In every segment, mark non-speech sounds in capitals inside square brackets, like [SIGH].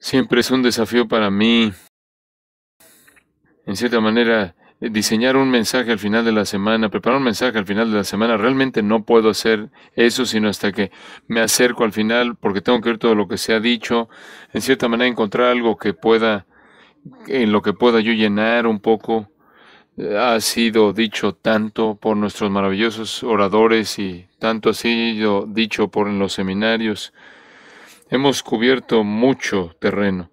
Siempre es un desafío para mí, en cierta manera, diseñar un mensaje al final de la semana, preparar un mensaje al final de la semana. Realmente no puedo hacer eso sino hasta que me acerco al final porque tengo que ver todo lo que se ha dicho. En cierta manera, encontrar algo que pueda, en lo que pueda yo llenar un poco. Eh, ha sido dicho tanto por nuestros maravillosos oradores y tanto ha sido dicho por los seminarios. Hemos cubierto mucho terreno.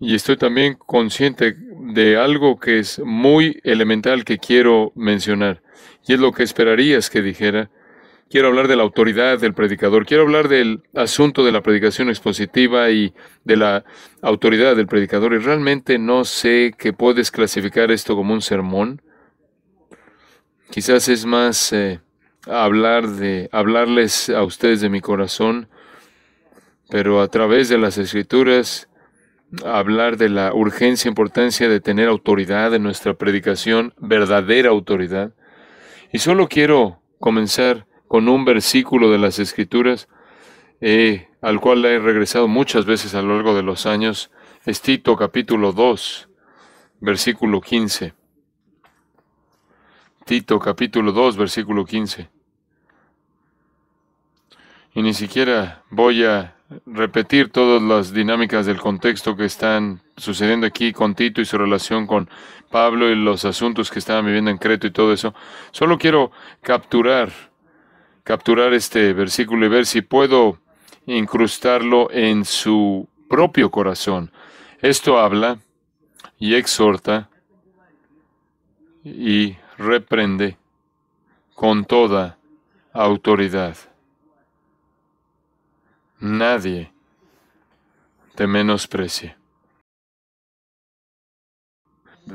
Y estoy también consciente de algo que es muy elemental que quiero mencionar. Y es lo que esperarías que dijera. Quiero hablar de la autoridad del predicador. Quiero hablar del asunto de la predicación expositiva y de la autoridad del predicador. Y realmente no sé que puedes clasificar esto como un sermón. Quizás es más eh, hablar de hablarles a ustedes de mi corazón pero a través de las escrituras hablar de la urgencia, importancia de tener autoridad en nuestra predicación, verdadera autoridad. Y solo quiero comenzar con un versículo de las escrituras eh, al cual he regresado muchas veces a lo largo de los años. Es Tito capítulo 2, versículo 15. Tito capítulo 2, versículo 15. Y ni siquiera voy a repetir todas las dinámicas del contexto que están sucediendo aquí con Tito y su relación con Pablo y los asuntos que estaban viviendo en Creto y todo eso. Solo quiero capturar, capturar este versículo y ver si puedo incrustarlo en su propio corazón. Esto habla y exhorta y reprende con toda autoridad nadie te menosprecie.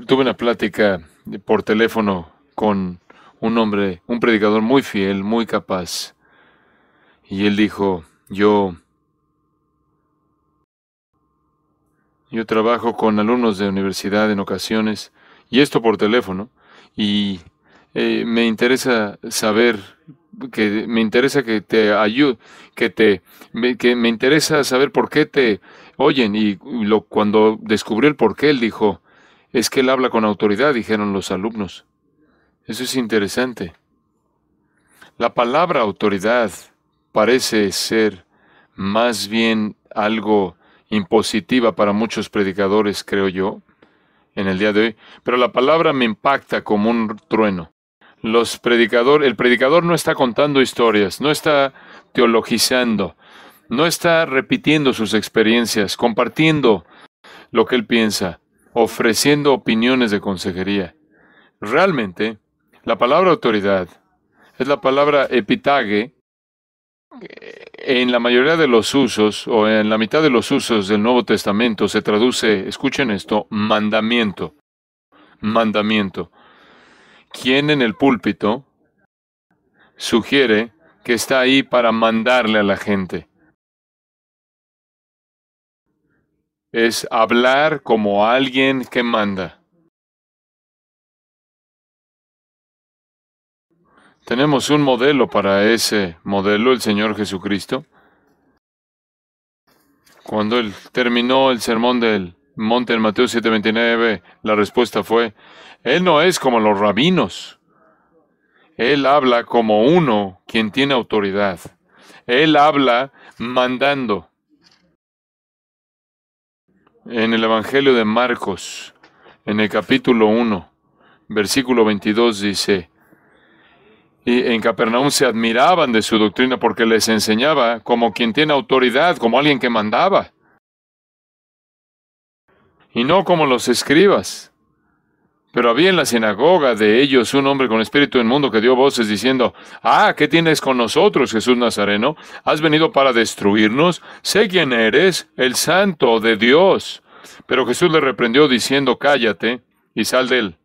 Tuve una plática por teléfono con un hombre, un predicador muy fiel, muy capaz, y él dijo, yo, yo trabajo con alumnos de universidad en ocasiones, y esto por teléfono, y eh, me interesa saber que me interesa que te ayude, que te que me interesa saber por qué te oyen y lo, cuando descubrió el por qué él dijo, es que él habla con autoridad, dijeron los alumnos. Eso es interesante. La palabra autoridad parece ser más bien algo impositiva para muchos predicadores, creo yo, en el día de hoy, pero la palabra me impacta como un trueno el predicador no está contando historias, no está teologizando, no está repitiendo sus experiencias, compartiendo lo que él piensa, ofreciendo opiniones de consejería. Realmente, la palabra autoridad es la palabra epitague en la mayoría de los usos o en la mitad de los usos del Nuevo Testamento se traduce, escuchen esto, mandamiento. Mandamiento quien en el púlpito sugiere que está ahí para mandarle a la gente. Es hablar como alguien que manda. Tenemos un modelo para ese modelo, el Señor Jesucristo. Cuando él terminó el sermón del monte en Mateo 7:29, la respuesta fue, Él no es como los rabinos. Él habla como uno quien tiene autoridad. Él habla mandando. En el Evangelio de Marcos, en el capítulo 1, versículo 22 dice, y en Capernaum se admiraban de su doctrina porque les enseñaba como quien tiene autoridad, como alguien que mandaba y no como los escribas. Pero había en la sinagoga de ellos un hombre con espíritu inmundo que dio voces diciendo, Ah, ¿qué tienes con nosotros, Jesús Nazareno? ¿Has venido para destruirnos? Sé quién eres, el santo de Dios. Pero Jesús le reprendió diciendo, Cállate y sal de él.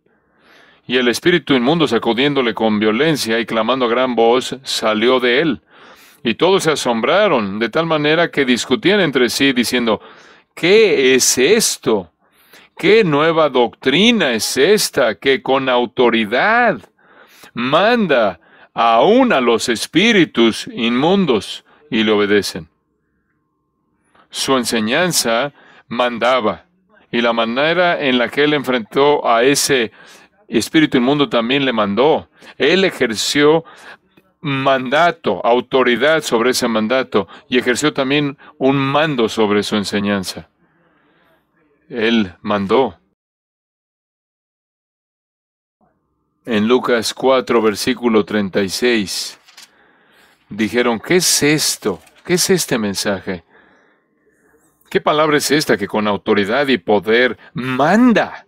Y el espíritu inmundo, sacudiéndole con violencia y clamando a gran voz, salió de él. Y todos se asombraron, de tal manera que discutían entre sí, diciendo, ¿qué es esto? ¿Qué nueva doctrina es esta que con autoridad manda aún a los espíritus inmundos y le obedecen? Su enseñanza mandaba y la manera en la que él enfrentó a ese espíritu inmundo también le mandó. Él ejerció mandato, autoridad sobre ese mandato y ejerció también un mando sobre su enseñanza. Él mandó. En Lucas 4, versículo 36, dijeron, ¿qué es esto? ¿Qué es este mensaje? ¿Qué palabra es esta que con autoridad y poder manda?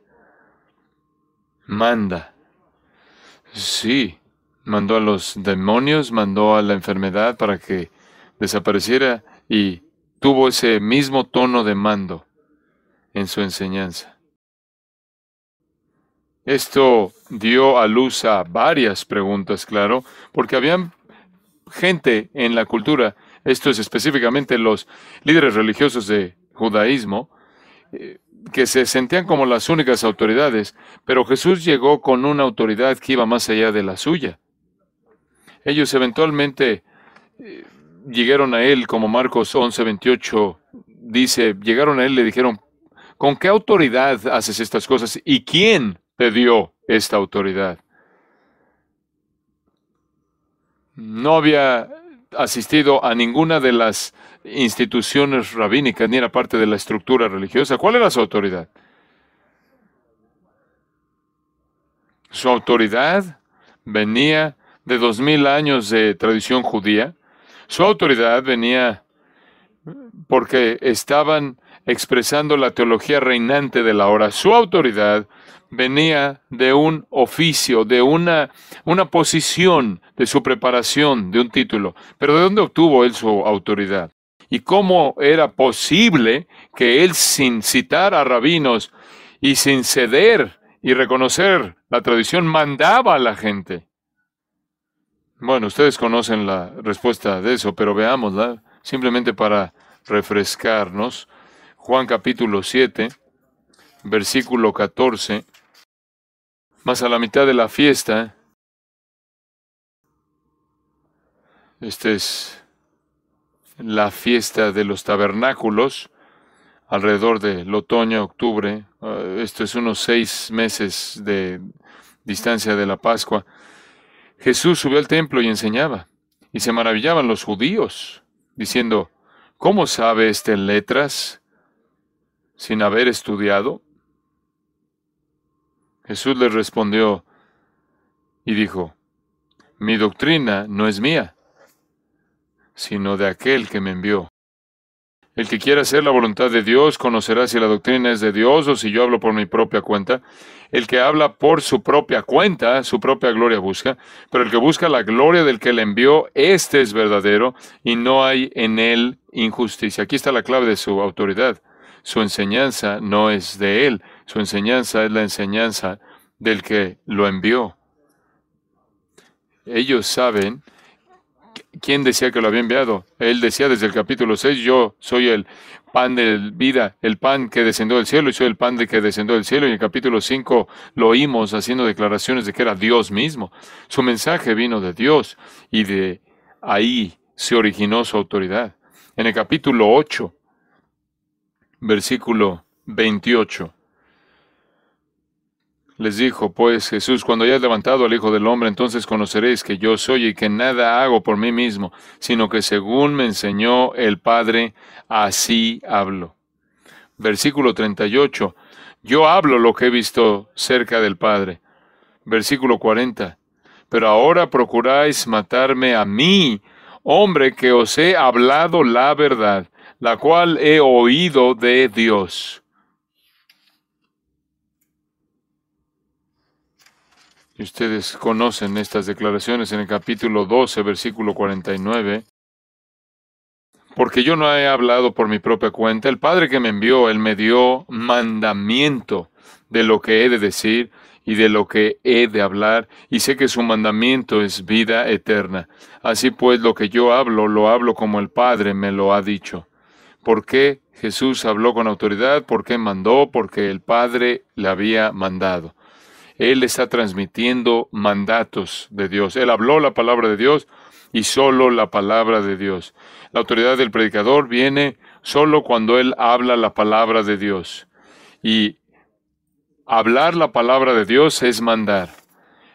Manda. Sí, mandó a los demonios, mandó a la enfermedad para que desapareciera y tuvo ese mismo tono de mando en su enseñanza. Esto dio a luz a varias preguntas, claro, porque había gente en la cultura, esto es específicamente los líderes religiosos de judaísmo, eh, que se sentían como las únicas autoridades, pero Jesús llegó con una autoridad que iba más allá de la suya. Ellos eventualmente eh, llegaron a él, como Marcos 11, 28 dice, llegaron a él, le dijeron, ¿Con qué autoridad haces estas cosas y quién te dio esta autoridad? No había asistido a ninguna de las instituciones rabínicas ni era parte de la estructura religiosa. ¿Cuál era su autoridad? Su autoridad venía de dos mil años de tradición judía. Su autoridad venía porque estaban expresando la teología reinante de la hora. Su autoridad venía de un oficio, de una, una posición, de su preparación, de un título. Pero ¿de dónde obtuvo él su autoridad? ¿Y cómo era posible que él, sin citar a rabinos y sin ceder y reconocer la tradición, mandaba a la gente? Bueno, ustedes conocen la respuesta de eso, pero veámosla simplemente para refrescarnos. Juan capítulo 7, versículo 14, más a la mitad de la fiesta, esta es la fiesta de los tabernáculos, alrededor del otoño, octubre, eh, esto es unos seis meses de distancia de la Pascua, Jesús subió al templo y enseñaba, y se maravillaban los judíos, diciendo, ¿cómo sabe este en letras? sin haber estudiado? Jesús le respondió y dijo, mi doctrina no es mía, sino de aquel que me envió. El que quiera hacer la voluntad de Dios conocerá si la doctrina es de Dios o si yo hablo por mi propia cuenta. El que habla por su propia cuenta, su propia gloria busca, pero el que busca la gloria del que le envió, este es verdadero y no hay en él injusticia. Aquí está la clave de su autoridad. Su enseñanza no es de Él, su enseñanza es la enseñanza del que lo envió. Ellos saben quién decía que lo había enviado. Él decía desde el capítulo 6, yo soy el pan de vida, el pan que descendió del cielo, y soy el pan de que descendió del cielo. Y en el capítulo 5 lo oímos haciendo declaraciones de que era Dios mismo. Su mensaje vino de Dios y de ahí se originó su autoridad. En el capítulo 8 versículo 28. Les dijo, pues Jesús, cuando hayas levantado al Hijo del Hombre, entonces conoceréis que yo soy y que nada hago por mí mismo, sino que según me enseñó el Padre, así hablo. Versículo 38. Yo hablo lo que he visto cerca del Padre. Versículo 40. Pero ahora procuráis matarme a mí, hombre que os he hablado la verdad, la cual he oído de Dios. Y ustedes conocen estas declaraciones en el capítulo 12, versículo 49. Porque yo no he hablado por mi propia cuenta. El Padre que me envió, Él me dio mandamiento de lo que he de decir y de lo que he de hablar, y sé que su mandamiento es vida eterna. Así pues, lo que yo hablo, lo hablo como el Padre me lo ha dicho por qué Jesús habló con autoridad, por qué mandó, porque el Padre le había mandado. Él está transmitiendo mandatos de Dios. Él habló la palabra de Dios y solo la palabra de Dios. La autoridad del predicador viene solo cuando Él habla la palabra de Dios. Y hablar la palabra de Dios es mandar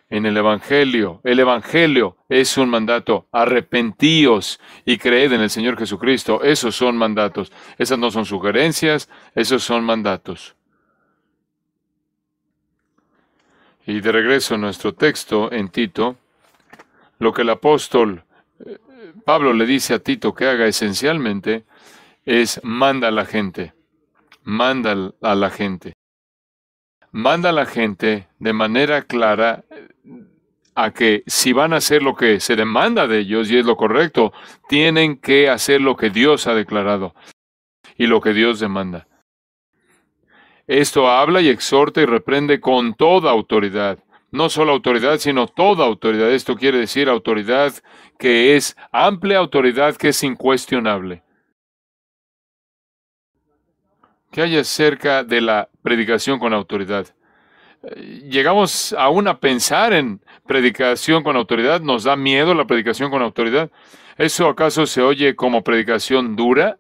en el Evangelio. El Evangelio es un mandato. Arrepentíos y creed en el Señor Jesucristo. Esos son mandatos. Esas no son sugerencias, esos son mandatos. Y de regreso a nuestro texto en Tito, lo que el apóstol eh, Pablo le dice a Tito que haga esencialmente es manda a la gente, manda a la gente, manda a la gente de manera clara a que si van a hacer lo que se demanda de ellos y es lo correcto, tienen que hacer lo que Dios ha declarado y lo que Dios demanda. Esto habla y exhorta y reprende con toda autoridad. No solo autoridad, sino toda autoridad. Esto quiere decir autoridad que es amplia, autoridad que es incuestionable. ¿Qué hay acerca de la predicación con autoridad? Eh, llegamos aún a pensar en predicación con autoridad? ¿Nos da miedo la predicación con autoridad? ¿Eso acaso se oye como predicación dura?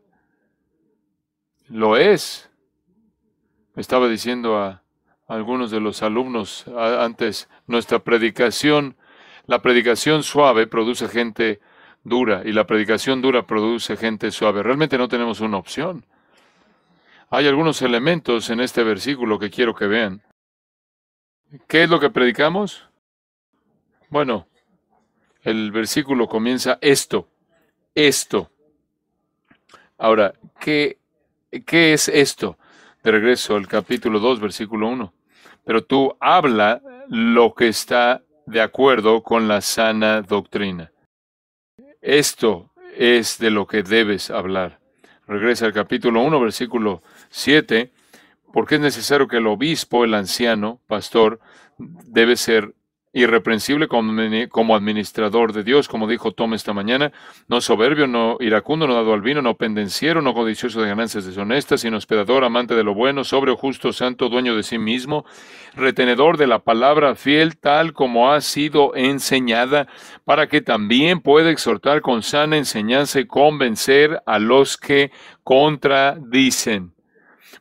Lo es. Estaba diciendo a algunos de los alumnos antes, nuestra predicación, la predicación suave produce gente dura y la predicación dura produce gente suave. Realmente no tenemos una opción. Hay algunos elementos en este versículo que quiero que vean. ¿Qué es lo que predicamos? Bueno, el versículo comienza esto, esto. Ahora, ¿qué, qué es esto? De regreso al capítulo 2, versículo 1. Pero tú habla lo que está de acuerdo con la sana doctrina. Esto es de lo que debes hablar. Regresa al capítulo 1, versículo 7, porque es necesario que el obispo, el anciano, pastor, debe ser irreprensible como administrador de Dios, como dijo Tom esta mañana, no soberbio, no iracundo, no dado al vino, no pendenciero, no codicioso de ganancias deshonestas, sino hospedador, amante de lo bueno, sobrio, justo, santo, dueño de sí mismo, retenedor de la palabra fiel tal como ha sido enseñada, para que también pueda exhortar con sana enseñanza y convencer a los que contradicen.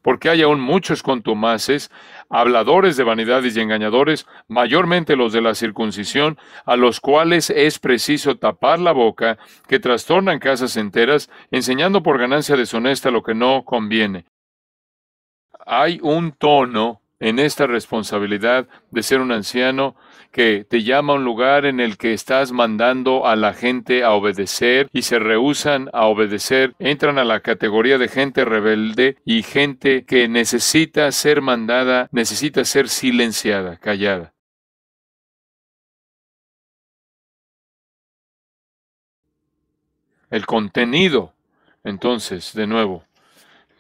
Porque hay aún muchos contumaces, habladores de vanidades y engañadores, mayormente los de la circuncisión, a los cuales es preciso tapar la boca, que trastornan casas enteras, enseñando por ganancia deshonesta lo que no conviene. Hay un tono en esta responsabilidad de ser un anciano que te llama a un lugar en el que estás mandando a la gente a obedecer y se rehusan a obedecer, entran a la categoría de gente rebelde y gente que necesita ser mandada, necesita ser silenciada, callada. El contenido, entonces, de nuevo,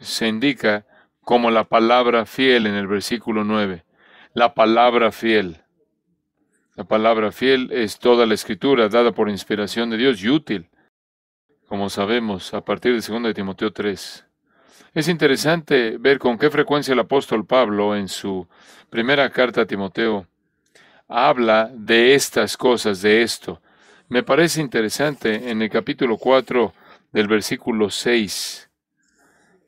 se indica como la palabra fiel en el versículo 9. La palabra fiel. La palabra fiel es toda la escritura dada por inspiración de Dios y útil, como sabemos a partir de 2 de Timoteo 3. Es interesante ver con qué frecuencia el apóstol Pablo en su primera carta a Timoteo habla de estas cosas, de esto. Me parece interesante en el capítulo 4 del versículo 6.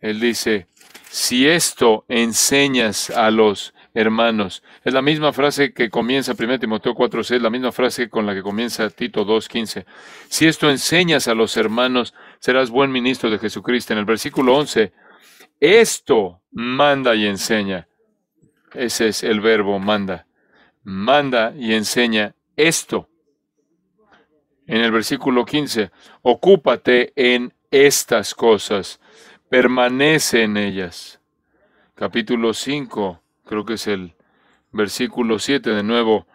Él dice, si esto enseñas a los hermanos. Es la misma frase que comienza 1 Timoteo 4.6, la misma frase con la que comienza Tito 2.15. Si esto enseñas a los hermanos, serás buen ministro de Jesucristo. En el versículo 11, esto manda y enseña. Ese es el verbo manda. Manda y enseña esto. En el versículo 15, ocúpate en estas cosas, permanece en ellas. Capítulo 5, creo que es el versículo 7 de nuevo,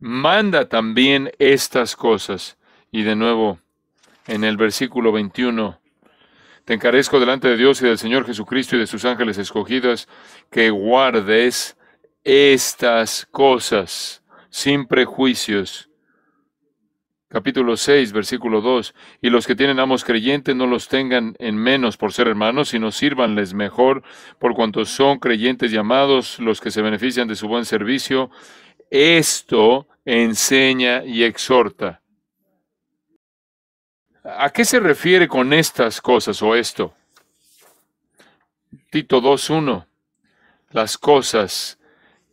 manda también estas cosas. Y de nuevo, en el versículo 21, te encarezco delante de Dios y del Señor Jesucristo y de sus ángeles escogidas que guardes estas cosas sin prejuicios capítulo 6, versículo 2, y los que tienen amos creyentes no los tengan en menos por ser hermanos, sino sírvanles mejor, por cuanto son creyentes llamados los que se benefician de su buen servicio. Esto enseña y exhorta. ¿A qué se refiere con estas cosas o esto? Tito 2.1. Las cosas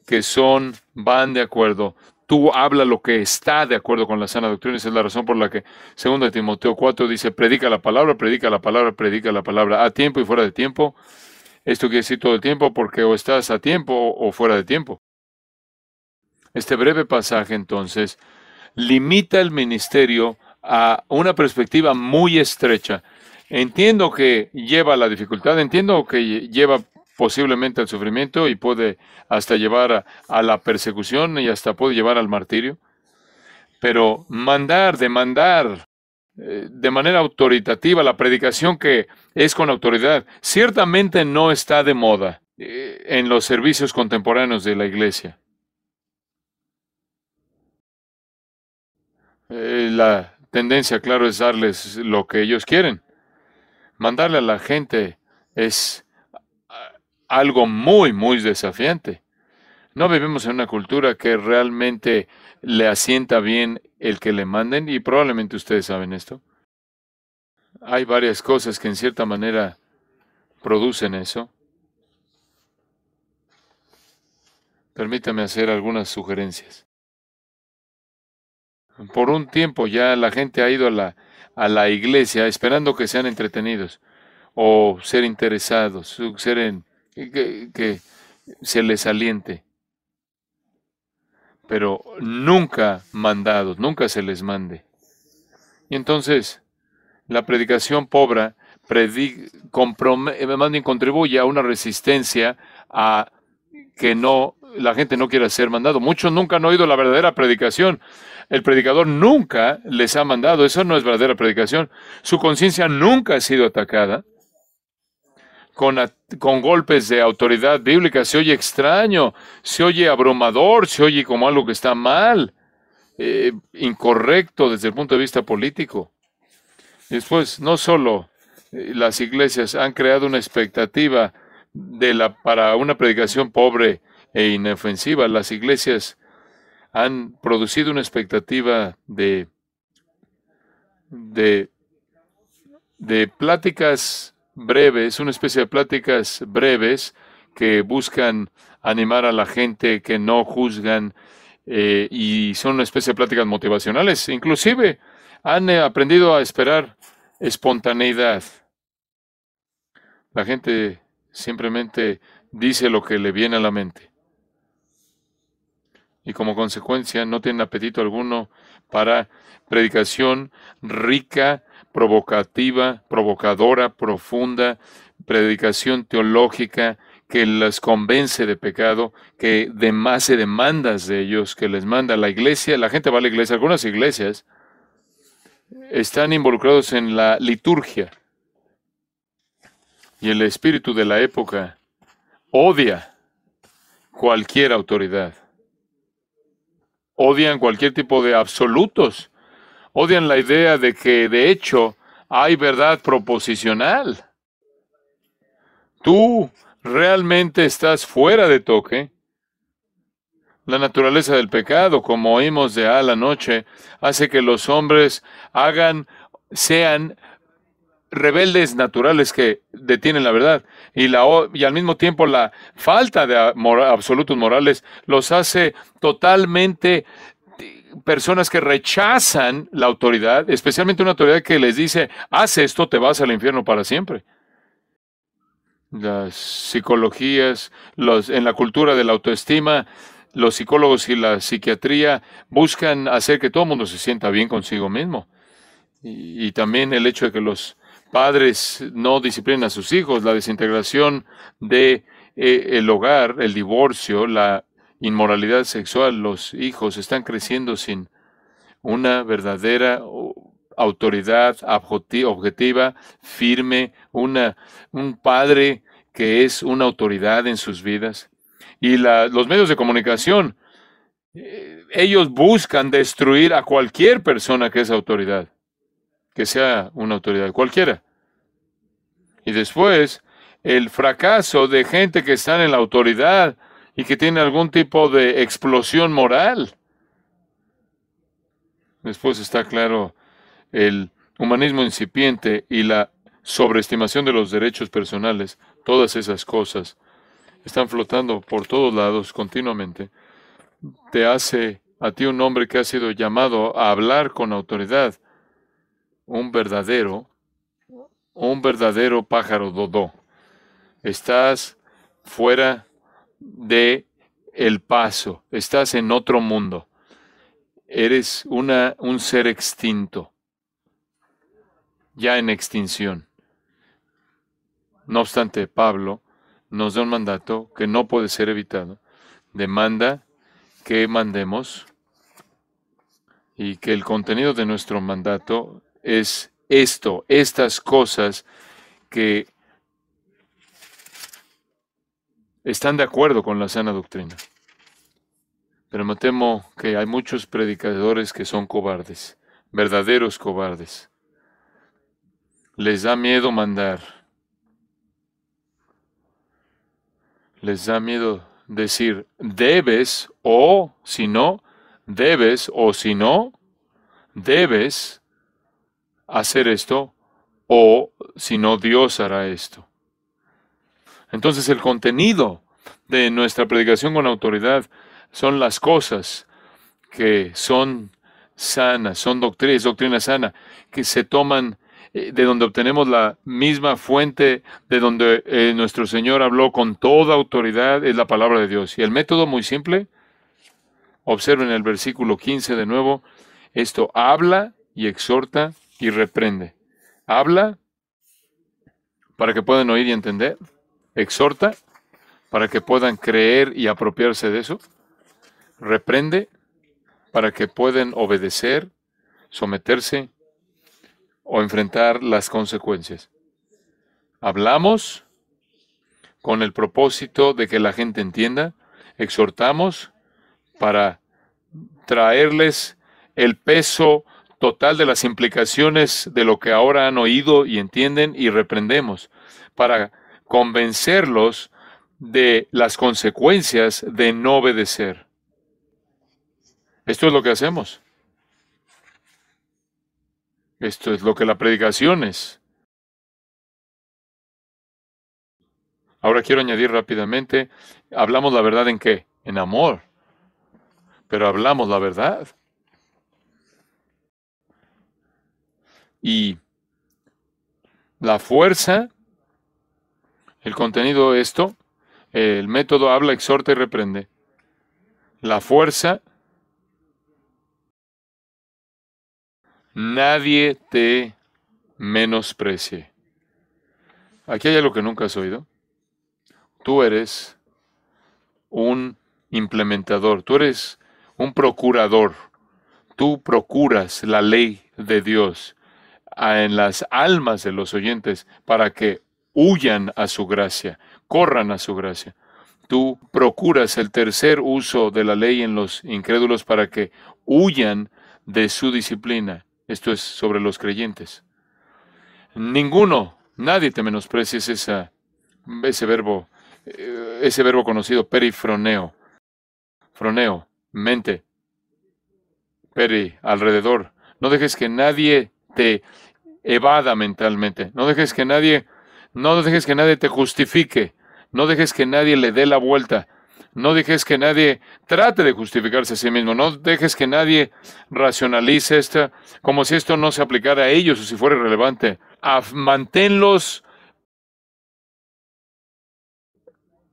que son van de acuerdo tú habla lo que está de acuerdo con la sana doctrina. Esa es la razón por la que 2 Timoteo 4 dice, predica la palabra, predica la palabra, predica la palabra, a tiempo y fuera de tiempo. Esto quiere decir todo el tiempo porque o estás a tiempo o fuera de tiempo. Este breve pasaje entonces limita el ministerio a una perspectiva muy estrecha. Entiendo que lleva la dificultad, entiendo que lleva posiblemente al sufrimiento y puede hasta llevar a, la persecución y hasta puede llevar al martirio. Pero mandar, demandar eh, de manera autoritativa la predicación que es con autoridad, ciertamente no está de moda eh, en los servicios contemporáneos de la iglesia. Eh, la tendencia, claro, es darles lo que ellos quieren. Mandarle a la gente es algo muy, muy desafiante. No vivimos en una cultura que realmente le asienta bien el que le manden y probablemente ustedes saben esto. Hay varias cosas que en cierta manera producen eso. Permítame hacer algunas sugerencias. Por un tiempo ya la gente ha ido a la, iglesia esperando que sean entretenidos o ser interesados, ser en, que, se les aliente. Pero nunca mandados, nunca se les mande. Y entonces, la predicación pobre eh, contribuye a una resistencia a que no la gente no quiera ser mandado. Muchos nunca han oído la verdadera predicación. El predicador nunca les ha mandado. Eso no es verdadera predicación. Su conciencia nunca ha sido atacada con, golpes de autoridad bíblica, se oye extraño, se oye abrumador, se oye como algo que está mal, eh, incorrecto desde el punto de vista político. Después, no solo eh, las iglesias han creado una expectativa de la, para una predicación pobre e inofensiva, las iglesias han producido una expectativa de, de pláticas es una especie de pláticas breves que buscan animar a la gente, que no juzgan eh, y son una especie de pláticas motivacionales. Inclusive han eh, aprendido a esperar espontaneidad. La gente simplemente dice lo que le viene a la mente. Y como consecuencia no tienen apetito alguno para predicación rica provocativa, provocadora, profunda, predicación teológica que las convence de pecado, que demás se demandas de ellos, que les manda la iglesia, la gente va a la iglesia, algunas iglesias están involucrados en la liturgia y el espíritu de la época odia cualquier autoridad, odian cualquier tipo de absolutos odian la idea de que de hecho hay verdad proposicional. Tú realmente estás fuera de toque. La naturaleza del pecado, como oímos de a la noche, hace que los hombres hagan, sean rebeldes naturales que detienen la verdad y, y al mismo tiempo la falta de absolutos morales los hace totalmente personas que rechazan la autoridad, especialmente una autoridad que les dice, haz esto, te vas al infierno para siempre. Las psicologías, los, en la cultura de la autoestima, los psicólogos y la psiquiatría buscan hacer que todo el mundo se sienta bien consigo mismo. Y, también el hecho de que los padres no disciplinen a sus hijos, la desintegración de eh, el hogar, el divorcio, la inmoralidad sexual, los hijos están creciendo sin una verdadera autoridad objetiva, firme, una, un padre que es una autoridad en sus vidas. Y los medios de comunicación, eh, ellos buscan destruir a cualquier persona que es autoridad, que sea una autoridad cualquiera. Y después, el fracaso de gente que está en la autoridad y que tiene algún tipo de explosión moral. Después está claro el humanismo incipiente y la sobreestimación de los derechos personales, todas esas cosas están flotando por todos lados continuamente, te hace a ti un hombre que ha sido llamado a hablar con autoridad, un verdadero, un verdadero pájaro dodo. Estás fuera de el paso, estás en otro mundo. Eres una, un ser extinto, ya en extinción. No obstante, Pablo nos da un mandato que no puede ser evitado. Demanda que mandemos y que el contenido de nuestro mandato es esto, estas cosas que están de acuerdo con la sana doctrina. Pero me temo que hay muchos predicadores que son cobardes, verdaderos cobardes. Les da miedo mandar. Les da miedo decir debes o si no, debes o si no, debes hacer esto o si no Dios hará esto. Entonces el contenido de nuestra predicación con autoridad son las cosas que son sanas, son doctrinas, doctrina sana, que se toman eh, de donde obtenemos la misma fuente de donde eh, nuestro Señor habló con toda autoridad, es la palabra de Dios. Y el método muy simple, observen el versículo 15 de nuevo, esto habla y exhorta y reprende. Habla para que puedan oír y entender exhorta para que puedan creer y apropiarse de eso, reprende para que puedan obedecer, someterse o enfrentar las consecuencias. Hablamos con el propósito de que la gente entienda, exhortamos para traerles el peso total de las implicaciones de lo que ahora han oído y entienden y reprendemos, para convencerlos de las consecuencias de no obedecer. Esto es lo que hacemos. Esto es lo que la predicación es. Ahora quiero añadir rápidamente, hablamos la verdad en qué? En amor. Pero hablamos la verdad. Y la fuerza el contenido de esto, el método habla, exhorta y reprende. La fuerza, nadie te menosprecie. Aquí hay algo que nunca has oído. Tú eres un implementador, tú eres un procurador, tú procuras la ley de Dios ah, en las almas de los oyentes para que huyan a su gracia, corran a su gracia. Tú procuras el tercer uso de la ley en los incrédulos para que huyan de su disciplina. Esto es sobre los creyentes. Ninguno, nadie te menosprecies ese verbo, eh, ese verbo conocido perifroneo. Froneo, mente. Peri, alrededor. No dejes que nadie te evada mentalmente. No dejes que nadie no dejes que nadie te justifique. No dejes que nadie le dé la vuelta. No dejes que nadie trate de justificarse a sí mismo. No dejes que nadie racionalice esto como si esto no se aplicara a ellos o si fuera relevante. manténlos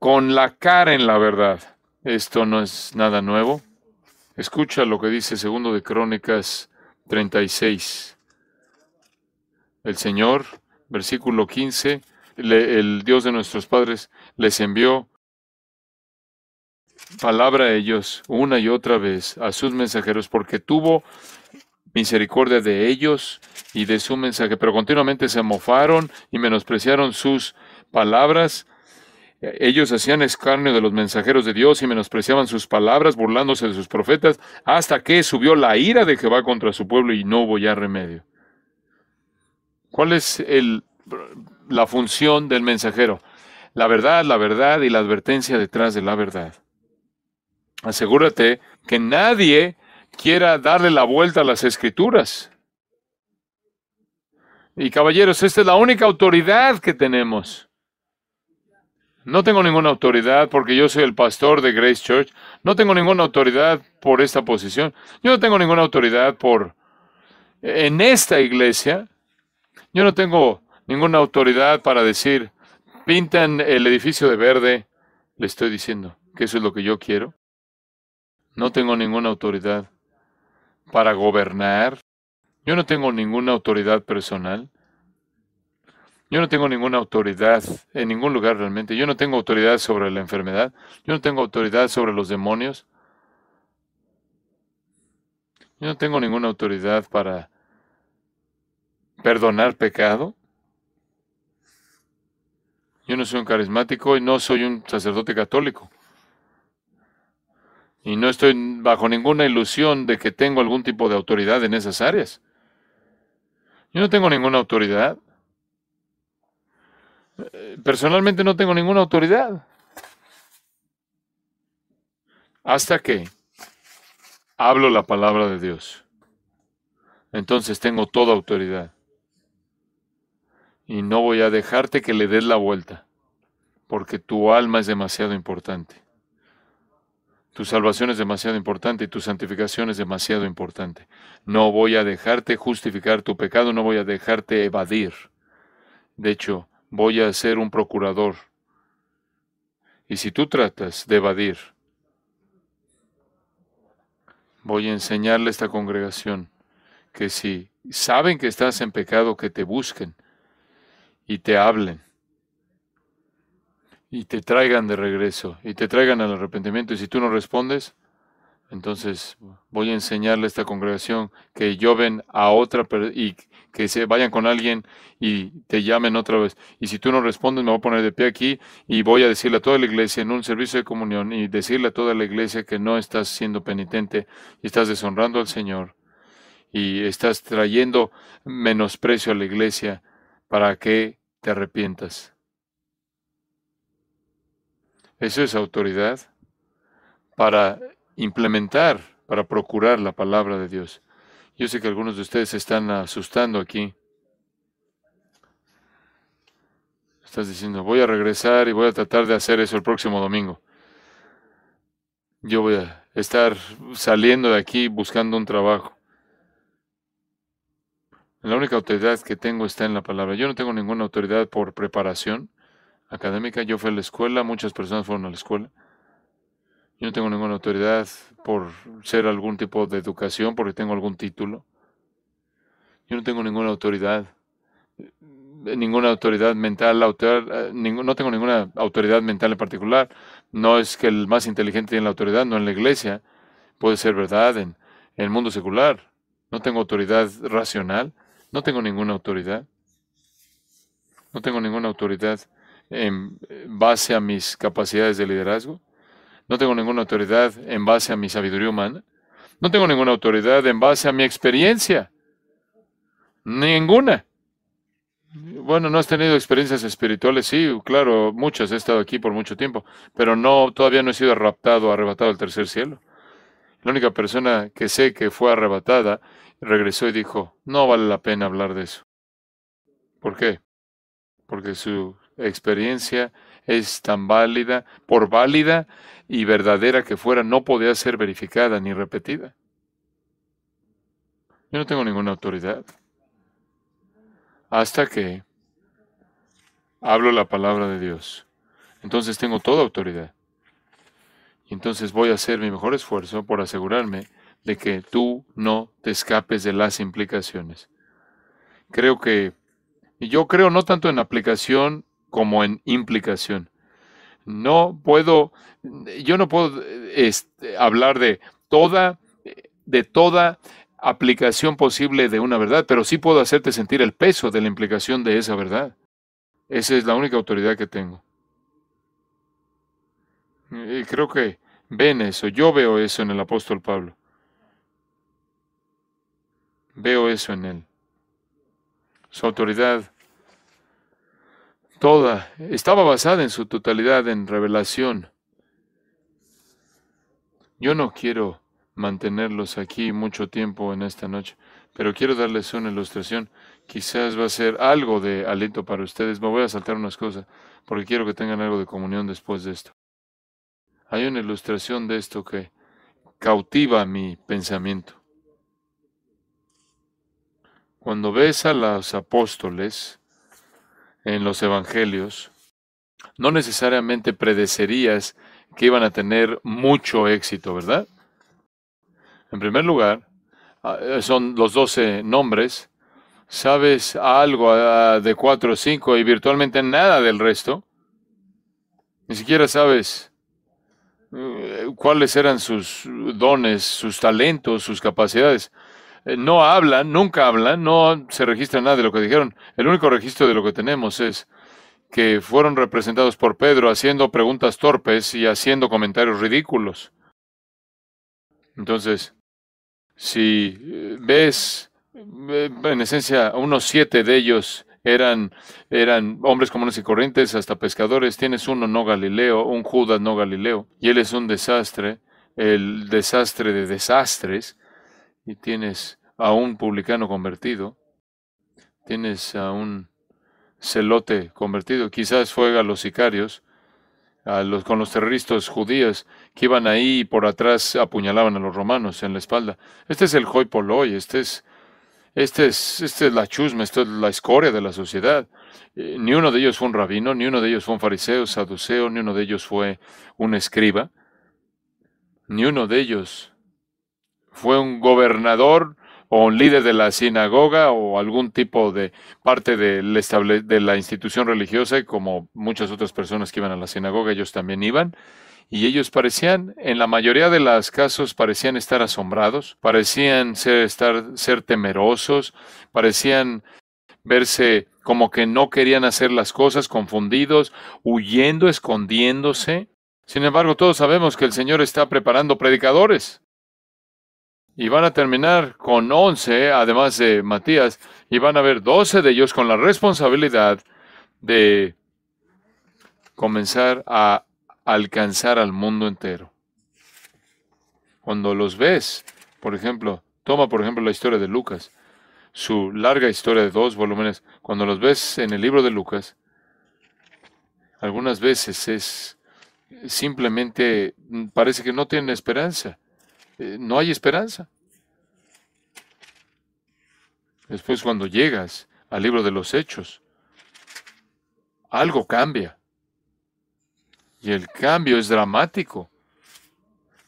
con la cara en la verdad. Esto no es nada nuevo. Escucha lo que dice segundo de Crónicas 36. El Señor, versículo 15 el Dios de nuestros padres les envió palabra a ellos una y otra vez a sus mensajeros porque tuvo misericordia de ellos y de su mensaje, pero continuamente se mofaron y menospreciaron sus palabras. Ellos hacían escarnio de los mensajeros de Dios y menospreciaban sus palabras, burlándose de sus profetas, hasta que subió la ira de Jehová contra su pueblo y no hubo ya remedio. ¿Cuál es el la función del mensajero. La verdad, la verdad y la advertencia detrás de la verdad. Asegúrate que nadie quiera darle la vuelta a las escrituras. Y caballeros, esta es la única autoridad que tenemos. No tengo ninguna autoridad porque yo soy el pastor de Grace Church. No tengo ninguna autoridad por esta posición. Yo no tengo ninguna autoridad por en esta iglesia. Yo no tengo ninguna autoridad para decir, pintan el edificio de verde, le estoy diciendo que eso es lo que yo quiero. No tengo ninguna autoridad para gobernar. Yo no tengo ninguna autoridad personal. Yo no tengo ninguna autoridad en ningún lugar realmente. Yo no tengo autoridad sobre la enfermedad. Yo no tengo autoridad sobre los demonios. Yo no tengo ninguna autoridad para perdonar pecado. Yo no soy un carismático y no soy un sacerdote católico. Y no estoy bajo ninguna ilusión de que tengo algún tipo de autoridad en esas áreas. Yo no tengo ninguna autoridad. Eh, personalmente no tengo ninguna autoridad. Hasta que hablo la palabra de Dios. Entonces tengo toda autoridad y no voy a dejarte que le des la vuelta, porque tu alma es demasiado importante. Tu salvación es demasiado importante y tu santificación es demasiado importante. No voy a dejarte justificar tu pecado, no voy a dejarte evadir. De hecho, voy a ser un procurador. Y si tú tratas de evadir, voy a enseñarle a esta congregación que si saben que estás en pecado, que te busquen y te hablen y te traigan de regreso y te traigan al arrepentimiento. Y si tú no respondes, entonces voy a enseñarle a esta congregación que lloven a otra y que se vayan con alguien y te llamen otra vez. Y si tú no respondes, me voy a poner de pie aquí y voy a decirle a toda la iglesia en un servicio de comunión y decirle a toda la iglesia que no estás siendo penitente y estás deshonrando al Señor y estás trayendo menosprecio a la iglesia para que te arrepientas. Eso es autoridad para implementar, para procurar la palabra de Dios. Yo sé que algunos de ustedes se están asustando aquí. Estás diciendo, voy a regresar y voy a tratar de hacer eso el próximo domingo. Yo voy a estar saliendo de aquí buscando un trabajo. La única autoridad que tengo está en la palabra. Yo no tengo ninguna autoridad por preparación académica. Yo fui a la escuela, muchas personas fueron a la escuela. Yo no tengo ninguna autoridad por ser algún tipo de educación, porque tengo algún título. Yo no tengo ninguna autoridad, ninguna autoridad mental, no tengo ninguna autoridad mental en particular. No es que el más inteligente tiene la autoridad, no en la iglesia. Puede ser verdad en el mundo secular. No tengo autoridad racional. No tengo ninguna autoridad. No tengo ninguna autoridad en base a mis capacidades de liderazgo. No tengo ninguna autoridad en base a mi sabiduría humana. No tengo ninguna autoridad en base a mi experiencia. Ninguna. Bueno, no has tenido experiencias espirituales, sí, claro, muchas, he estado aquí por mucho tiempo, pero no, todavía no he sido raptado, arrebatado al tercer cielo. La única persona que sé que fue arrebatada regresó y dijo, no vale la pena hablar de eso. ¿Por qué? Porque su experiencia es tan válida, por válida y verdadera que fuera, no podía ser verificada ni repetida. Yo no tengo ninguna autoridad. Hasta que hablo la palabra de Dios. Entonces tengo toda autoridad. Y entonces voy a hacer mi mejor esfuerzo por asegurarme de que tú no te escapes de las implicaciones. Creo que, yo creo no tanto en aplicación como en implicación. No puedo, yo no puedo este, hablar de toda, de toda aplicación posible de una verdad, pero sí puedo hacerte sentir el peso de la implicación de esa verdad. Esa es la única autoridad que tengo. Y creo que ven eso, yo veo eso en el apóstol Pablo. Veo eso en él. Su autoridad toda estaba basada en su totalidad en revelación. Yo no quiero mantenerlos aquí mucho tiempo en esta noche, pero quiero darles una ilustración. Quizás va a ser algo de aliento para ustedes. Me voy a saltar unas cosas porque quiero que tengan algo de comunión después de esto. Hay una ilustración de esto que cautiva mi pensamiento. Cuando ves a los apóstoles en los evangelios, no necesariamente predecerías que iban a tener mucho éxito, ¿verdad? En primer lugar, ah, eh, son los doce nombres. Sabes algo ah, ah, de cuatro o cinco y virtualmente nada del resto. Ni siquiera sabes eh, cuáles eran sus dones, sus talentos, sus capacidades. Eh, no hablan, nunca hablan, no se registra nada de lo que dijeron. El único registro de lo que tenemos es que fueron representados por Pedro haciendo preguntas torpes y haciendo comentarios ridículos. Entonces, si eh, ves, eh, en esencia, unos siete de ellos eran, eran hombres comunes y corrientes, hasta pescadores, tienes uno no Galileo, un Judas no Galileo, y él es un desastre, el desastre de desastres y tienes a un publicano convertido, tienes a un celote convertido, quizás fue a los sicarios, con los terroristas judíos que iban ahí y por atrás apuñalaban a los romanos en la espalda. Este es el hoy por este es, este es, este es la chusma, esto es la escoria de la sociedad. Eh, ni uno de ellos fue un rabino, ni uno de ellos fue un fariseo, saduceo, ni uno de ellos fue un escriba, ni uno de ellos fue un gobernador o un líder de la sinagoga o algún tipo de parte de la institución religiosa, como muchas otras personas que iban a la sinagoga, ellos también iban. Y ellos parecían, en la mayoría de los casos, parecían estar asombrados, parecían ser, estar, ser temerosos, parecían verse como que no querían hacer las cosas, confundidos, huyendo, escondiéndose. Sin embargo, todos sabemos que el Señor está preparando predicadores y van a terminar con 11, además de Matías, y van a haber 12 de ellos con la responsabilidad de comenzar a alcanzar al mundo entero. Cuando los ves, por ejemplo, toma por ejemplo la historia de Lucas, su larga historia de dos volúmenes, cuando los ves en el libro de Lucas, algunas veces es simplemente parece que no tienen esperanza. Eh, no hay esperanza. Después cuando llegas al libro de los hechos, algo cambia. Y el cambio es dramático.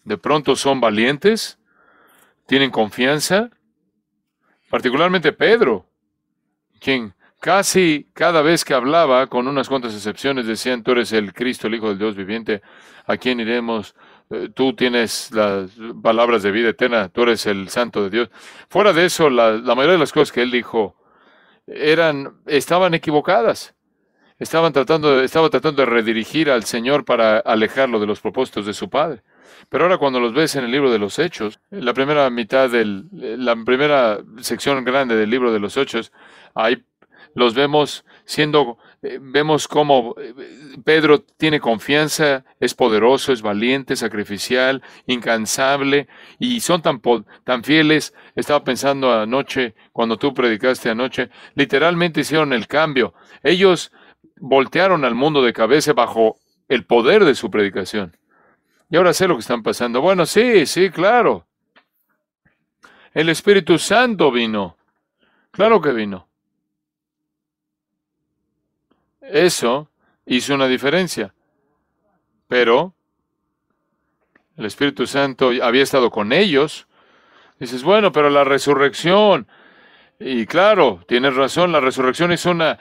De pronto son valientes, tienen confianza, particularmente Pedro, quien casi cada vez que hablaba, con unas cuantas excepciones, decía, tú eres el Cristo, el Hijo del Dios viviente, a quien iremos eh, tú tienes las palabras de vida eterna, tú eres el santo de Dios. Fuera de eso, la, mayoría de las cosas que él dijo eran, estaban equivocadas. Estaban tratando, estaba tratando de redirigir al Señor para alejarlo de los propósitos de su Padre. Pero ahora cuando los ves en el libro de los Hechos, la primera mitad del, la primera sección grande del libro de los Hechos, ahí los vemos siendo eh, vemos cómo eh, Pedro tiene confianza, es poderoso, es valiente, sacrificial, incansable, y son tan, tan fieles. Estaba pensando anoche, cuando tú predicaste anoche, literalmente hicieron el cambio. Ellos voltearon al mundo de cabeza bajo el poder de su predicación. Y ahora sé lo que están pasando. Bueno, sí, sí, claro. El Espíritu Santo vino. Claro que vino. Eso hizo una diferencia. Pero el Espíritu Santo había estado con ellos. Dices, bueno, pero la resurrección. Y claro, tienes razón, la resurrección es una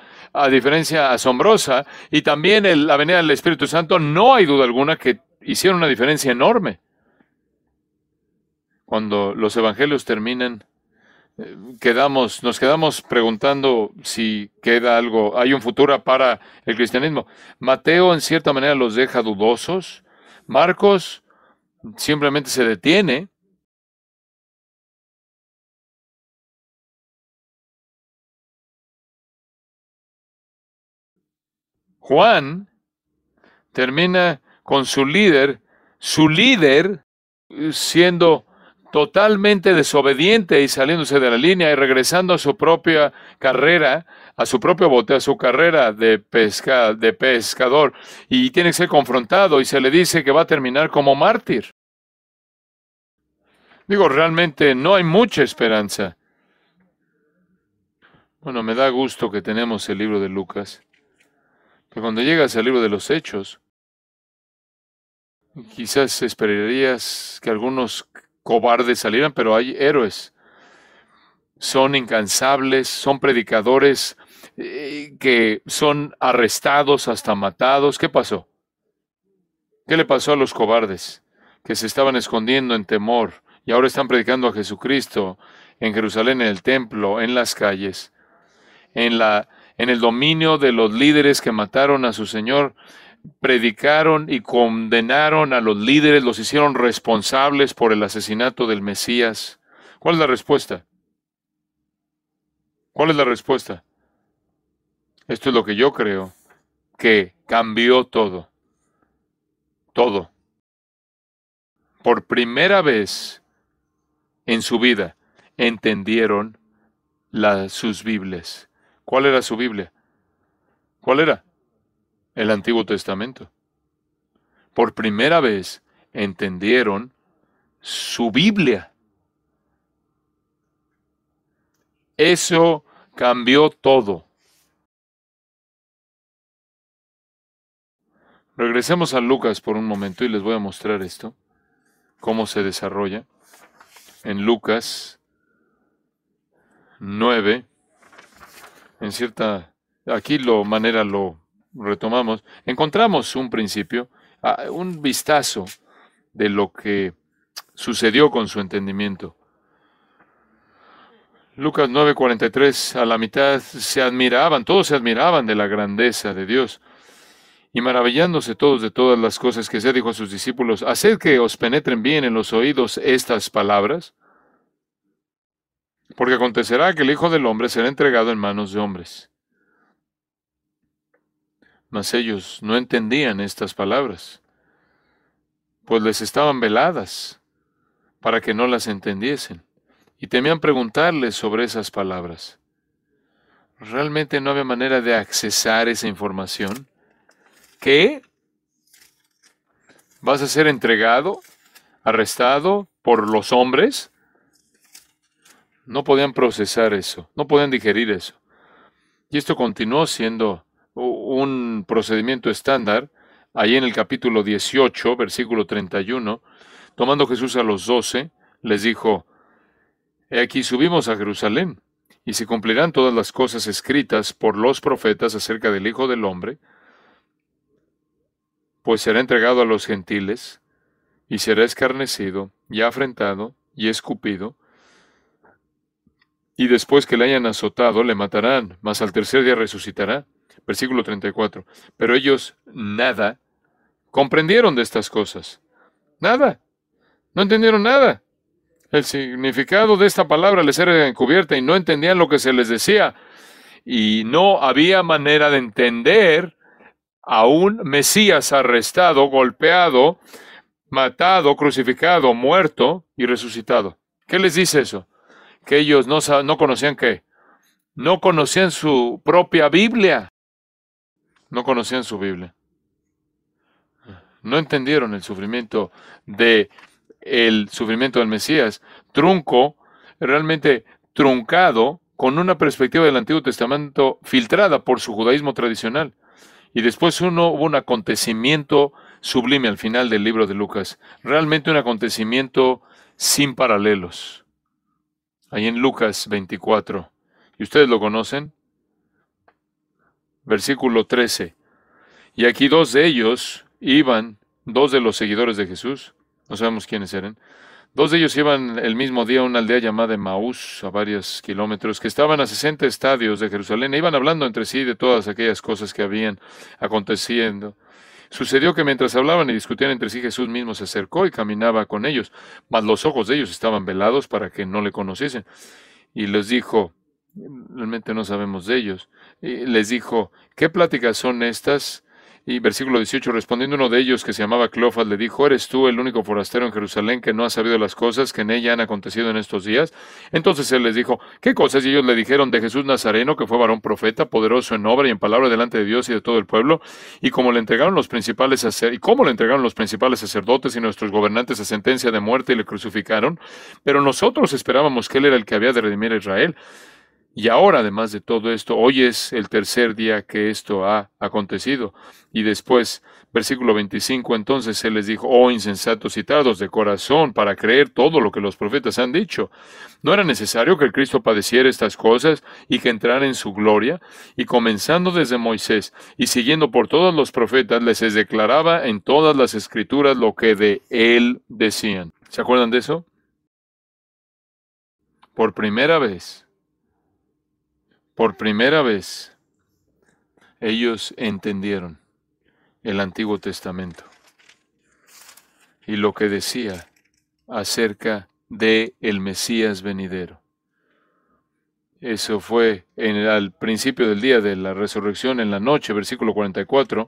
diferencia asombrosa. Y también el, la venida del Espíritu Santo, no hay duda alguna que hicieron una diferencia enorme. Cuando los evangelios terminan, quedamos, nos quedamos preguntando si queda algo, hay un futuro para el cristianismo. Mateo en cierta manera los deja dudosos. Marcos simplemente se detiene. Juan termina con su líder, su líder siendo totalmente desobediente y saliéndose de la línea y regresando a su propia carrera, a su propio bote, a su carrera de, pesca, de pescador, y tiene que ser confrontado y se le dice que va a terminar como mártir. Digo, realmente no hay mucha esperanza. Bueno, me da gusto que tenemos el libro de Lucas, Que cuando llegas al libro de los Hechos, quizás esperarías que algunos cobardes salieron, pero hay héroes. Son incansables, son predicadores eh, que son arrestados hasta matados. ¿Qué pasó? ¿Qué le pasó a los cobardes que se estaban escondiendo en temor y ahora están predicando a Jesucristo en Jerusalén, en el templo, en las calles, en la en el dominio de los líderes que mataron a su Señor, predicaron y condenaron a los líderes, los hicieron responsables por el asesinato del Mesías. ¿Cuál es la respuesta? ¿Cuál es la respuesta? Esto es lo que yo creo, que cambió todo. Todo. Por primera vez en su vida entendieron sus bibles ¿Cuál era su Biblia? ¿Cuál era? el Antiguo Testamento. Por primera vez entendieron su Biblia. Eso cambió todo. Regresemos a Lucas por un momento y les voy a mostrar esto, cómo se desarrolla. En Lucas 9, en cierta, aquí lo manera lo retomamos, encontramos un principio, ah, un vistazo de lo que sucedió con su entendimiento. Lucas 43, a la mitad se admiraban, todos se admiraban de la grandeza de Dios. Y maravillándose todos de todas las cosas que se dijo a sus discípulos, haced que os penetren bien en los oídos estas palabras, porque acontecerá que el Hijo del Hombre será entregado en manos de hombres. Mas ellos no entendían estas palabras, pues les estaban veladas para que no las entendiesen, y temían preguntarles sobre esas palabras. Realmente no había manera de accesar esa información. ¿Qué? ¿Vas a ser entregado, arrestado por los hombres? No podían procesar eso, no podían digerir eso. Y esto continuó siendo un procedimiento estándar, ahí en el capítulo 18, versículo 31, tomando Jesús a los doce, les dijo, He aquí subimos a Jerusalén, y se cumplirán todas las cosas escritas por los profetas acerca del Hijo del Hombre, pues será entregado a los gentiles, y será escarnecido, y afrentado, y escupido, y después que le hayan azotado, le matarán, mas al tercer día resucitará. Versículo 34. Pero ellos nada comprendieron de estas cosas. Nada. No entendieron nada. El significado de esta palabra les era encubierta y no entendían lo que se les decía. Y no había manera de entender a un Mesías arrestado, golpeado, matado, crucificado, muerto y resucitado. ¿Qué les dice eso? Que ellos no, no conocían qué. No conocían su propia Biblia no conocían su Biblia. No entendieron el sufrimiento de sufrimiento del Mesías, trunco, realmente truncado con una perspectiva del Antiguo Testamento filtrada por su judaísmo tradicional. Y después uno, hubo un acontecimiento sublime al final del libro de Lucas, realmente un acontecimiento sin paralelos. Ahí en Lucas 24. Y ustedes lo conocen, versículo 13. Y aquí dos de ellos iban, dos de los seguidores de Jesús, no sabemos quiénes eran, dos de ellos iban el mismo día a una aldea llamada Maús, a varios kilómetros, que estaban a 60 estadios de Jerusalén, e iban hablando entre sí de todas aquellas cosas que habían aconteciendo. Sucedió que mientras hablaban y discutían entre sí, Jesús mismo se acercó y caminaba con ellos, mas los ojos de ellos estaban velados para que no le conociesen. Y les dijo, realmente no sabemos de ellos. Y les dijo, ¿qué pláticas son estas? Y versículo 18, respondiendo uno de ellos que se llamaba Cleofas, le dijo, ¿eres tú el único forastero en Jerusalén que no ha sabido las cosas que en ella han acontecido en estos días? Entonces él les dijo, ¿qué cosas? Y ellos le dijeron de Jesús Nazareno, que fue varón profeta, poderoso en obra y en palabra delante de Dios y de todo el pueblo, y como le entregaron los principales y cómo le entregaron los principales sacerdotes y nuestros gobernantes a sentencia de muerte y le crucificaron, pero nosotros esperábamos que él era el que había de redimir a Israel. Y ahora, además de todo esto, hoy es el tercer día que esto ha acontecido. Y después, versículo 25, entonces se les dijo, oh insensatos citados de corazón para creer todo lo que los profetas han dicho. ¿No era necesario que el Cristo padeciera estas cosas y que entrara en su gloria? Y comenzando desde Moisés y siguiendo por todos los profetas, les declaraba en todas las escrituras lo que de él decían. ¿Se acuerdan de eso? Por primera vez por primera vez, ellos entendieron el Antiguo Testamento y lo que decía acerca de el Mesías venidero. Eso fue en al principio del día de la resurrección en la noche, versículo 44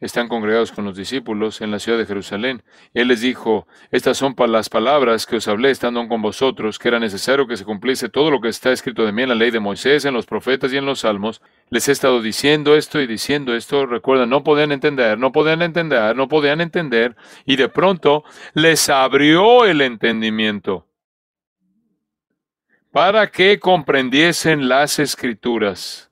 están congregados con los discípulos en la ciudad de Jerusalén. Él les dijo, estas son las palabras que os hablé estando con vosotros, que era necesario que se cumpliese todo lo que está escrito de mí en la ley de Moisés, en los profetas y en los salmos. Les he estado diciendo esto y diciendo esto. Recuerda, no podían entender, no podían entender, no podían entender. Y de pronto les abrió el entendimiento para que comprendiesen las escrituras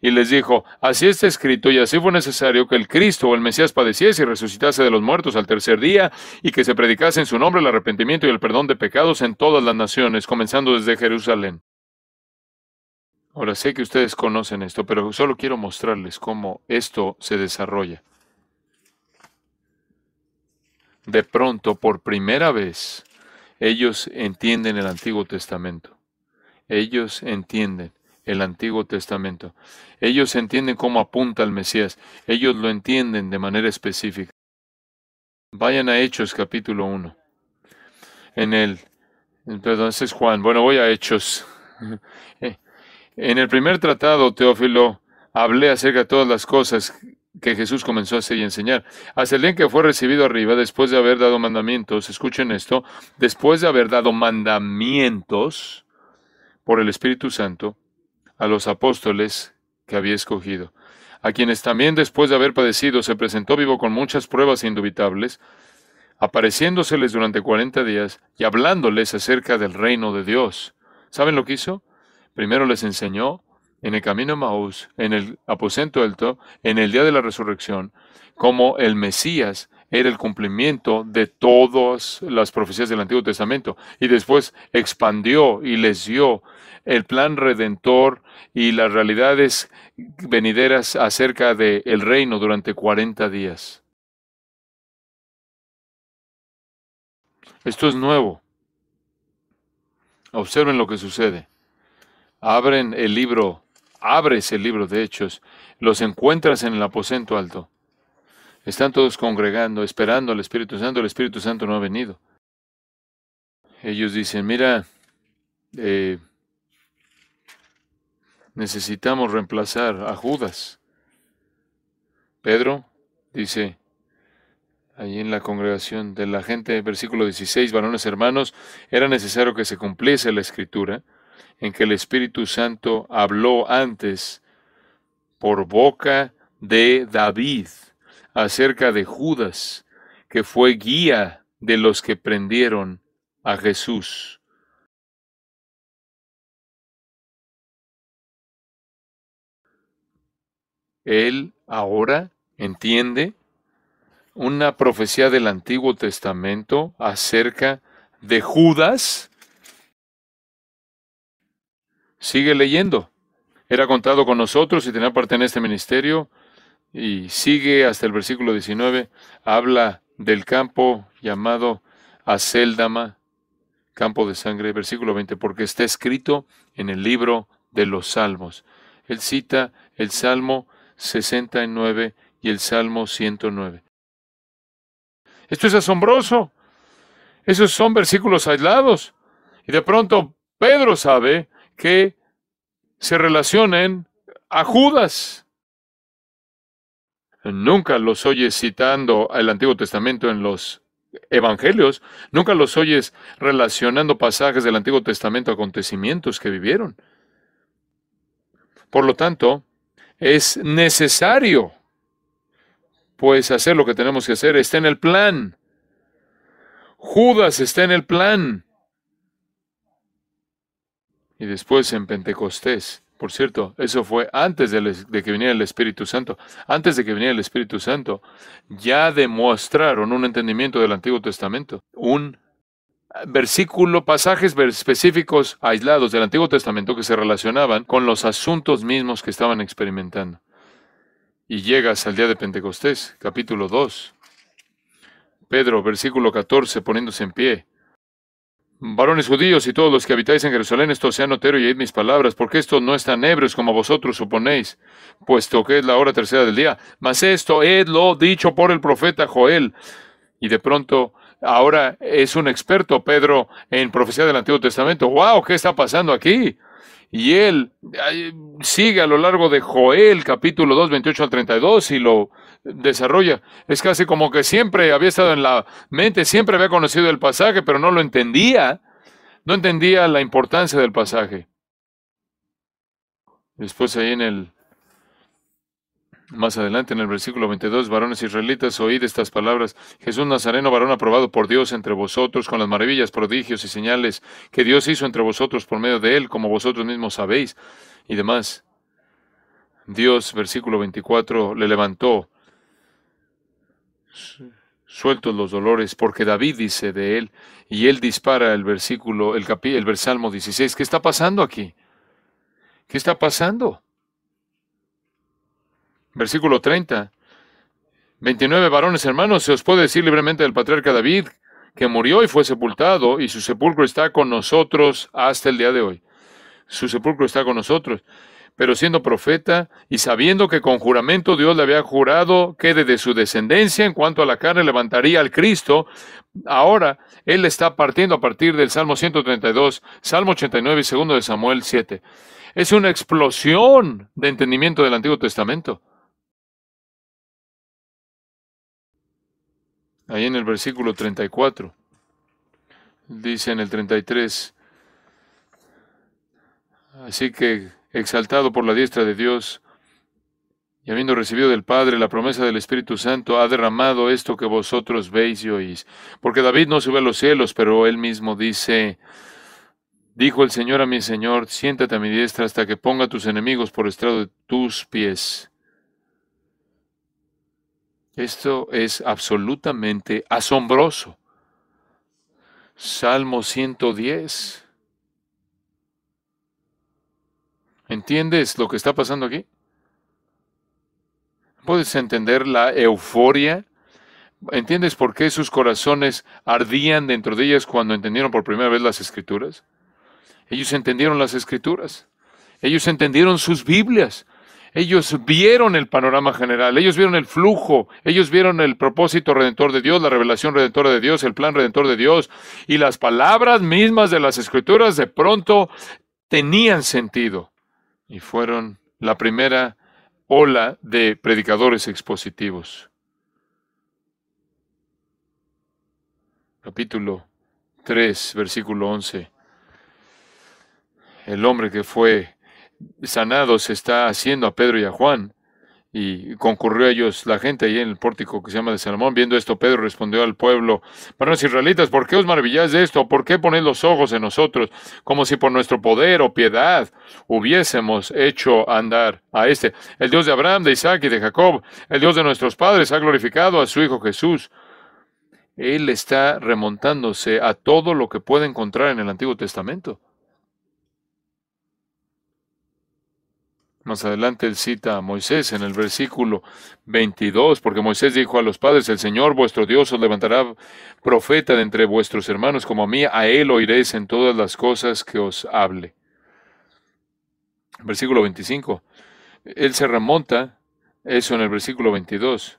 y les dijo, así está escrito y así fue necesario que el Cristo o el Mesías padeciese y resucitase de los muertos al tercer día y que se predicase en su nombre el arrepentimiento y el perdón de pecados en todas las naciones, comenzando desde Jerusalén. Ahora sé que ustedes conocen esto, pero solo quiero mostrarles cómo esto se desarrolla. De pronto, por primera vez, ellos entienden el Antiguo Testamento. Ellos entienden el Antiguo Testamento. Ellos entienden cómo apunta al Mesías, ellos lo entienden de manera específica. Vayan a Hechos capítulo 1. En el, perdón, es Juan. Bueno, voy a Hechos. [LAUGHS] En el primer tratado, Teófilo, hablé acerca de todas las cosas que Jesús comenzó a hacer y enseñar. Hasta el día en que fue recibido arriba, después de haber dado mandamientos, escuchen esto, después de haber dado mandamientos por el Espíritu Santo, a los apóstoles que había escogido, a quienes también después de haber padecido se presentó vivo con muchas pruebas indubitables, apareciéndoseles durante cuarenta días y hablándoles acerca del reino de Dios. ¿Saben lo que hizo? Primero les enseñó en el camino de Maús, en el aposento alto, en el día de la resurrección, como el Mesías era el cumplimiento de todas las profecías del Antiguo Testamento. Y después expandió y les dio el plan redentor y las realidades venideras acerca del reino durante 40 días. Esto es nuevo. Observen lo que sucede. Abren el libro, abres el libro de Hechos, los encuentras en el aposento alto. Están todos congregando, esperando al Espíritu Santo. El Espíritu Santo no ha venido. Ellos dicen, mira, eh, necesitamos reemplazar a Judas. Pedro dice, allí en la congregación de la gente, versículo 16, varones hermanos, era necesario que se cumpliese la escritura en que el Espíritu Santo habló antes por boca de David acerca de Judas, que fue guía de los que prendieron a Jesús. Él ahora entiende una profecía del Antiguo Testamento acerca de Judas. Sigue leyendo. Era contado con nosotros y tenía parte en este ministerio y sigue hasta el versículo 19, habla del campo llamado Aceldama, campo de sangre, versículo 20, porque está escrito en el libro de los Salmos. Él cita el Salmo 69 y el Salmo 109. Esto es asombroso. Esos son versículos aislados. Y de pronto Pedro sabe que se relacionan a Judas Nunca los oyes citando el Antiguo Testamento en los evangelios, nunca los oyes relacionando pasajes del Antiguo Testamento a acontecimientos que vivieron. Por lo tanto, es necesario, pues, hacer lo que tenemos que hacer. Está en el plan. Judas está en el plan. Y después en Pentecostés por cierto, eso fue antes de, que viniera el Espíritu Santo. Antes de que viniera el Espíritu Santo, ya demostraron un entendimiento del Antiguo Testamento. Un ah, versículo, pasajes específicos aislados del Antiguo Testamento que se relacionaban con los asuntos mismos que estaban experimentando. Y llegas al día de Pentecostés, capítulo 2. Pedro, versículo 14, poniéndose en pie, Varones judíos y todos los que habitáis en Jerusalén, esto sea notero y oíd mis palabras, porque esto no tan ebrios como vosotros suponéis, puesto que es la hora tercera del día. Mas esto es lo dicho por el profeta Joel. Y de pronto, ahora es un experto Pedro en profecía del Antiguo Testamento. ¡Wow! ¿Qué está pasando aquí? Y él sigue a lo largo de Joel, capítulo 2, 28 al 32, y lo desarrolla. Es casi como que siempre había estado en la mente, siempre había conocido el pasaje, pero no lo entendía. No entendía la importancia del pasaje. Después ahí en el, más adelante en el versículo 22, varones israelitas, oíd estas palabras. Jesús Nazareno, varón aprobado por Dios entre vosotros, con las maravillas, prodigios y señales que Dios hizo entre vosotros por medio de él, como vosotros mismos sabéis, y demás. Dios, versículo 24, le levantó sueltos los dolores, porque David dice de él, y él dispara el versículo, el capi, el versalmo 16. ¿Qué está pasando aquí? ¿Qué está pasando? Versículo 30. 29 varones hermanos, se os puede decir libremente del patriarca David, que murió y fue sepultado, y su sepulcro está con nosotros hasta el día de hoy. Su sepulcro está con nosotros. Pero siendo profeta y sabiendo que con juramento Dios le había jurado que desde su descendencia en cuanto a la carne levantaría al Cristo, ahora él está partiendo a partir del Salmo 132, Salmo 89 y segundo de Samuel 7. Es una explosión de entendimiento del Antiguo Testamento. Ahí en el versículo 34. Dice en el 33. Así que exaltado por la diestra de Dios, y habiendo recibido del Padre la promesa del Espíritu Santo, ha derramado esto que vosotros veis y oís. Porque David no sube a los cielos, pero él mismo dice, dijo el Señor a mi Señor, siéntate a mi diestra hasta que ponga tus enemigos por estrado de tus pies. Esto es absolutamente asombroso. Salmo 110 ¿Entiendes lo que está pasando aquí? ¿Puedes entender la euforia? ¿Entiendes por qué sus corazones ardían dentro de ellas cuando entendieron por primera vez las escrituras? Ellos entendieron las escrituras. Ellos entendieron sus Biblias. Ellos vieron el panorama general, ellos vieron el flujo, ellos vieron el propósito redentor de Dios, la revelación redentora de Dios, el plan redentor de Dios, y las palabras mismas de las escrituras de pronto tenían sentido y fueron la primera ola de predicadores expositivos. Capítulo 3, versículo 11. El hombre que fue sanado se está haciendo a Pedro y a Juan y concurrió a ellos la gente ahí en el pórtico que se llama de Salomón. Viendo esto, Pedro respondió al pueblo, varones israelitas, ¿por qué os maravilláis de esto? ¿Por qué ponéis los ojos en nosotros como si por nuestro poder o piedad hubiésemos hecho andar a este? El Dios de Abraham, de Isaac y de Jacob, el Dios de nuestros padres, ha glorificado a su Hijo Jesús. Él está remontándose a todo lo que puede encontrar en el Antiguo Testamento. Más adelante él cita a Moisés en el versículo 22, porque Moisés dijo a los padres, el Señor vuestro Dios os levantará profeta de entre vuestros hermanos como a mí, a él oiréis en todas las cosas que os hable. Versículo 25. Él se remonta, eso en el versículo 22.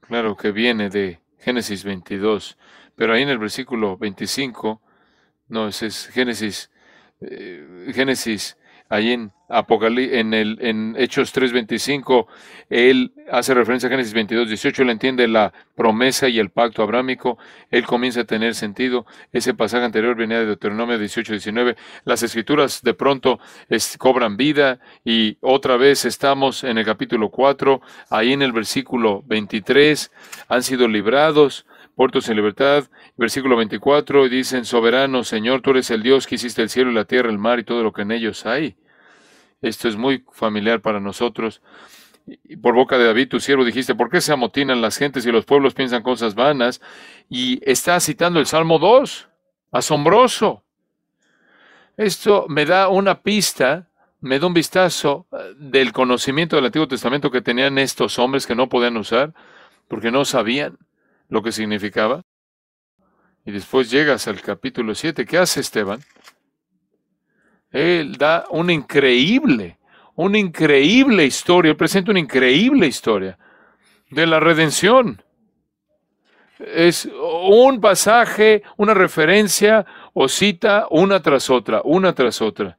Claro que viene de Génesis 22, pero ahí en el versículo 25, no, es Génesis, eh, Génesis Allí en en, el, Hechos 3:25, él hace referencia a Génesis 22:18, él entiende la promesa y el pacto abrámico, él comienza a tener sentido. Ese pasaje anterior venía de Deuteronomio 18:19. Las escrituras de pronto cobran vida y otra vez estamos en el capítulo 4, ahí en el versículo 23, han sido librados puertos en libertad. Versículo 24, y dicen, soberano Señor, tú eres el Dios que hiciste el cielo y la tierra, el mar y todo lo que en ellos hay. Esto es muy familiar para nosotros. Y por boca de David, tu siervo, dijiste, ¿por qué se amotinan las gentes y los pueblos piensan cosas vanas? Y está citando el Salmo 2. Asombroso. Esto me da una pista me da un vistazo eh, del conocimiento del Antiguo Testamento que tenían estos hombres que no podían usar porque no sabían lo que significaba. Y después llegas al capítulo 7. ¿Qué hace Esteban? Él da una increíble, una increíble historia, él presenta una increíble historia de la redención. Es un pasaje, una referencia o cita una tras otra, una tras otra.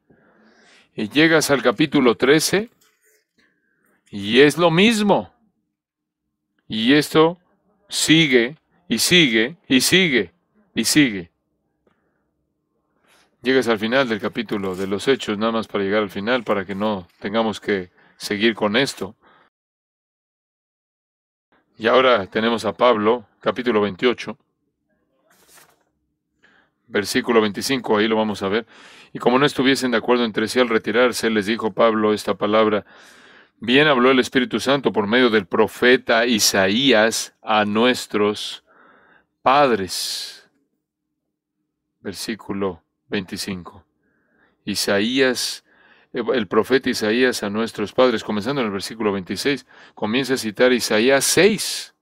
Y llegas al capítulo 13 y es lo mismo. Y esto sigue y sigue y sigue y sigue. Llegas al final del capítulo de los hechos, nada más para llegar al final, para que no tengamos que seguir con esto. Y ahora tenemos a Pablo, capítulo 28, versículo 25, ahí lo vamos a ver. Y como no estuviesen de acuerdo entre sí al retirarse, les dijo Pablo esta palabra, Bien habló el Espíritu Santo por medio del profeta Isaías a nuestros padres. Versículo 25. Isaías, eh, el profeta Isaías a nuestros padres, comenzando en el versículo 26, comienza a citar Isaías 6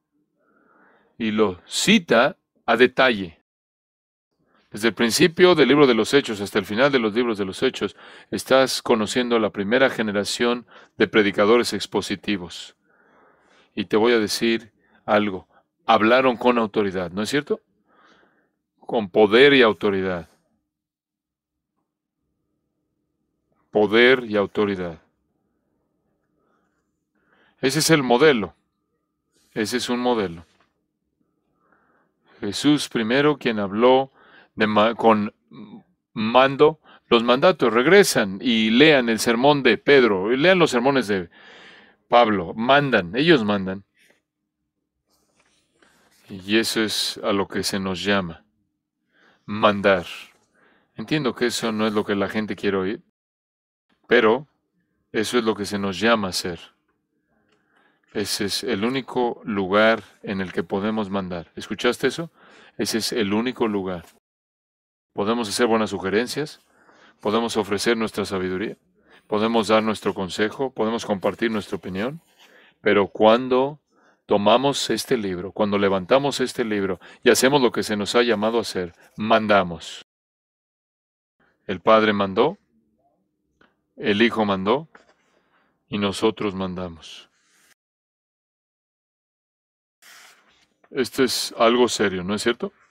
y lo cita a detalle. Desde el principio del libro de los Hechos hasta el final de los libros de los Hechos, estás conociendo la primera generación de predicadores expositivos. Y te voy a decir algo. Hablaron con autoridad, ¿no es cierto? Con poder y autoridad. Poder y autoridad. Ese es el modelo. Ese es un modelo. Jesús primero quien habló con mando, los mandatos regresan y lean el sermón de Pedro, lean los sermones de Pablo, mandan, ellos mandan. Y eso es a lo que se nos llama, mandar. Entiendo que eso no es lo que la gente quiere oír, pero eso es lo que se nos llama hacer. Ese es el único lugar en el que podemos mandar. ¿Escuchaste eso? Ese es el único lugar podemos hacer buenas sugerencias, podemos ofrecer nuestra sabiduría, podemos dar nuestro consejo, podemos compartir nuestra opinión, pero cuando tomamos este libro, cuando levantamos este libro y hacemos lo que se nos ha llamado a hacer, mandamos. El Padre mandó, el Hijo mandó y nosotros mandamos. Esto es algo serio, ¿no es cierto?